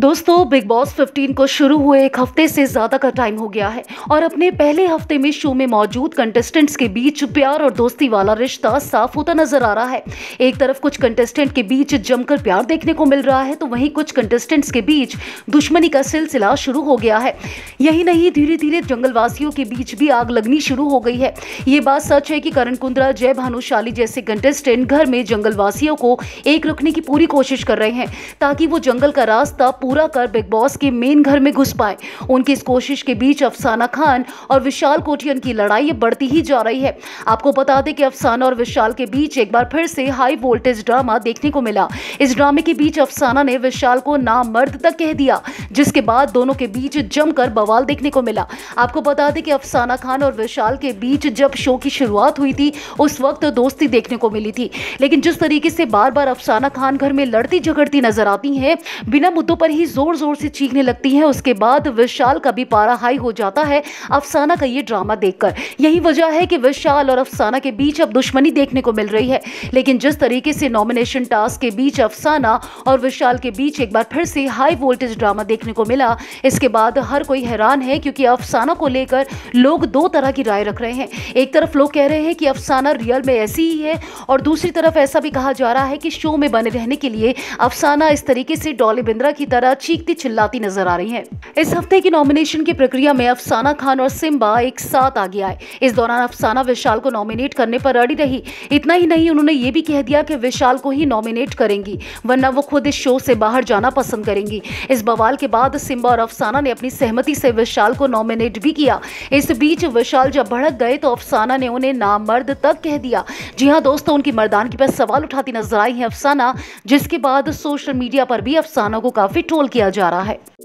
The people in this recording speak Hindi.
दोस्तों बिग बॉस 15 को शुरू हुए एक हफ्ते से ज़्यादा का टाइम हो गया है और अपने पहले हफ्ते में शो में मौजूद कंटेस्टेंट्स के बीच प्यार और दोस्ती वाला रिश्ता साफ होता नजर आ रहा है एक तरफ कुछ कंटेस्टेंट के बीच जमकर प्यार देखने को मिल रहा है तो वहीं कुछ कंटेस्टेंट्स के बीच दुश्मनी का सिलसिला शुरू हो गया है यही नहीं धीरे धीरे जंगलवासियों के बीच भी आग लगनी शुरू हो गई है ये बात सच है कि करण कुंद्रा जय भानुशाली जैसे कंटेस्टेंट घर में जंगलवासियों को एक रखने की पूरी कोशिश कर रहे हैं ताकि वो जंगल का रास्ता पूरा कर बिग बॉस के मेन घर में घुस पाए उनकी इस कोशिश के बीच अफसाना खान और विशाल कोठियन की लड़ाई बढ़ती ही जा रही है आपको बता दें कि अफसाना और विशाल के बीच एक बार फिर से हाई वोल्टेज ड्रामा देखने को मिला इस ड्रामे के बीच अफसाना ने विशाल को नामर्द तक कह दिया जिसके बाद दोनों के बीच जमकर बवाल देखने को मिला आपको बता दें कि अफसाना खान और विशाल के बीच जब शो की शुरुआत हुई थी उस वक्त दोस्ती देखने को मिली थी लेकिन जिस तरीके से बार बार अफसाना खान घर में लड़ती झगड़ती नजर आती हैं बिना मुद्दों पर ही ज़ोर ज़ोर से चीखने लगती हैं उसके बाद विशाल का भी पारा हाई हो जाता है अफसाना का ये ड्रामा देखकर यही वजह है कि विशाल और अफसाना के बीच अब दुश्मनी देखने को मिल रही है लेकिन जिस तरीके से नॉमिनेशन टास्क के बीच अफसाना और विशाल के बीच एक बार फिर से हाई वोल्टेज ड्रामा देखने को मिला इसके बाद हर कोई हैरान है क्योंकि अफसाना को लेकर लोग दो तरह की राय रख रहे हैं एक तरफ लोग कह रहे हैं कि अफसाना रियल में ऐसी ही है और दूसरी तरफ ऐसा भी कहा जा रहा है कि शो में बने रहने के लिए अफसाना इस तरीके से डॉली बिंद्रा की तरह ज्यादा चीखती चिल्लाती नजर आ रही हैं। इस हफ्ते की नॉमिनेशन की प्रक्रिया में अफसाना खान और सिम्बा एक साथ आगे आए इस दौरान अफसाना विशाल को नॉमिनेट करने पर अड़ी रही इतना ही नहीं उन्होंने ये भी कह दिया कि विशाल को ही नॉमिनेट करेंगी वरना वो खुद इस शो से बाहर जाना पसंद करेंगी इस बवाल के बाद सिम्बा और अफसाना ने अपनी सहमति से विशाल को नॉमिनेट भी किया इस बीच विशाल जब भड़क गए तो अफसाना ने उन्हें नामर्द तक कह दिया जी हाँ दोस्तों उनकी मर्दानगी पर सवाल उठाती नजर आई है अफसाना जिसके बाद सोशल मीडिया पर भी अफसाना को काफी कंट्रोल किया जा रहा है